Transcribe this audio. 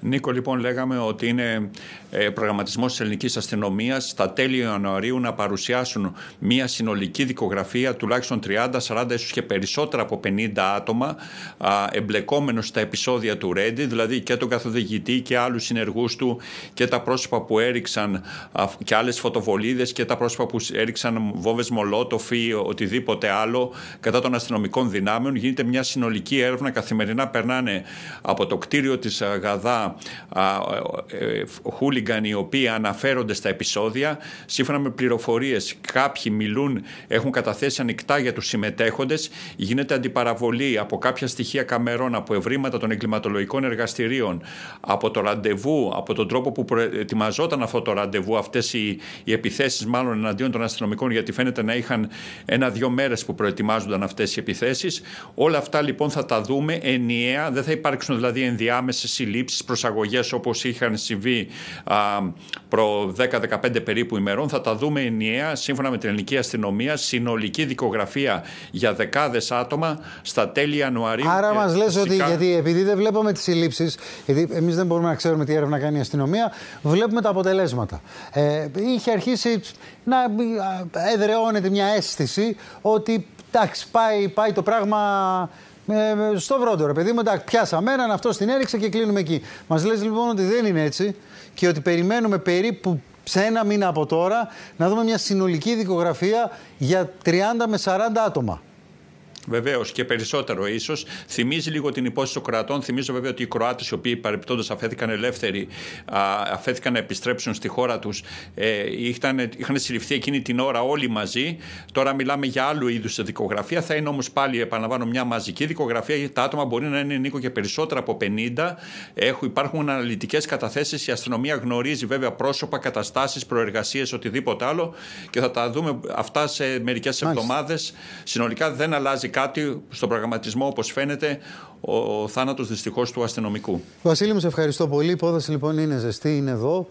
Νίκο, λοιπόν, λέγαμε ότι είναι ε, προγραμματισμός της ελληνικής αστυνομίας στα τέλη Ιανουαρίου να παρουσιάσουν μια συνολική δικογραφία τουλάχιστον 30, 40, ίσως και περισσότερα από 50 άτομα εμπλεκόμενος στα επεισόδια του Ρέντι, δηλαδή και τον καθοδηγητή και άλλους συνεργούς του και τα πρόσωπα που έριξαν και άλλες φωτοβολίδες και τα πρόσωπα που έριξαν βόβε μολότοφ ή οτιδήποτε άλλο κατά των αστυνομικών δυνάμεων. Γίνεται μια συνολική έρευνα. Καθημερινά περνάνε από το κτίριο της Γαδά ε, ε, χούλιγκαν οι οποίοι αναφέρονται στα επεισόδια. Σύμφωνα με πληροφορίες κάποιοι μιλούν, έχουν καταθέσει ανοιχτά για τους συμμετέχοντες. Γίνεται αντιπαραβολή από κάποια στοιχεία καμερών, από ευρήματα των εγκληματολογικών εργαστηρίων, από το ραντεβού, από τον τρόπο που προετοιμαζόταν αυτό το ραντεβού, αυτές οι, οι επιθέσεις μάλλον εναντίον των αστυνομικών, γιατί φαίνεται να είχαν ένα-δύο μέρες που προετοιμάζονταν αυτές οι επιθέσεις. Όλα αυτά λοιπόν θα τα δούμε ενιαία, δεν θα υπάρξουν δηλαδή ενδιάμεσες συλλήψεις, προσαγωγές όπως είχαν συμβεί προ 10-15 περίπου ημερών θα τα δούμε ενιαία σύμφωνα με την ελληνική αστυνομία συνολική δικογραφία για δεκάδες άτομα στα τέλη Ιανουαρίου. Άρα μας λες ότι γιατί επειδή δεν βλέπουμε τις συλλήψεις γιατί εμείς δεν μπορούμε να ξέρουμε τι έρευνα κάνει η αστυνομία βλέπουμε τα αποτελέσματα. Ε, είχε αρχίσει να ε, ε, εδρεώνεται μια αίσθηση ότι εντάξει πάει, πάει το πράγμα ε, στο βρόντο, ρε παιδί μου, εντάξει, πιάσαμε έναν, αυτός την έριξε και κλείνουμε εκεί. Μας λες λοιπόν ότι δεν είναι έτσι και ότι περιμένουμε περίπου σε ένα μήνα από τώρα να δούμε μια συνολική δικογραφία για 30 με 40 άτομα. Βεβαίως και περισσότερο ίσως. Θυμίζει λίγο την υπόθεση των Κροατών. Θυμίζω βέβαια ότι οι Κροάτες, οι οποίοι παρεπιπτόντω αφέθηκαν ελεύθεροι, αφέθηκαν να επιστρέψουν στη χώρα τους, ε, είχαν, συλληφθεί εκείνη την ώρα όλοι μαζί. Τώρα μιλάμε για άλλου είδους δικογραφία. Θα είναι όμως πάλι, επαναλαμβάνω, μια μαζική δικογραφία τα άτομα μπορεί να είναι νίκο και περισσότερα από 50. υπάρχουν αναλυτικές καταθέσεις. Η αστυνομία γνωρίζει βέβαια πρόσωπα, καταστάσεις, προεργασίες, οτιδήποτε άλλο και θα τα δούμε αυτά σε μερικές εβδομάδες. Συνολικά δεν αλλάζει κάτι στον προγραμματισμό, όπως φαίνεται, ο, θάνατος δυστυχώς του αστυνομικού. Βασίλη, μου σε ευχαριστώ πολύ. Η υπόθεση λοιπόν είναι ζεστή, είναι εδώ.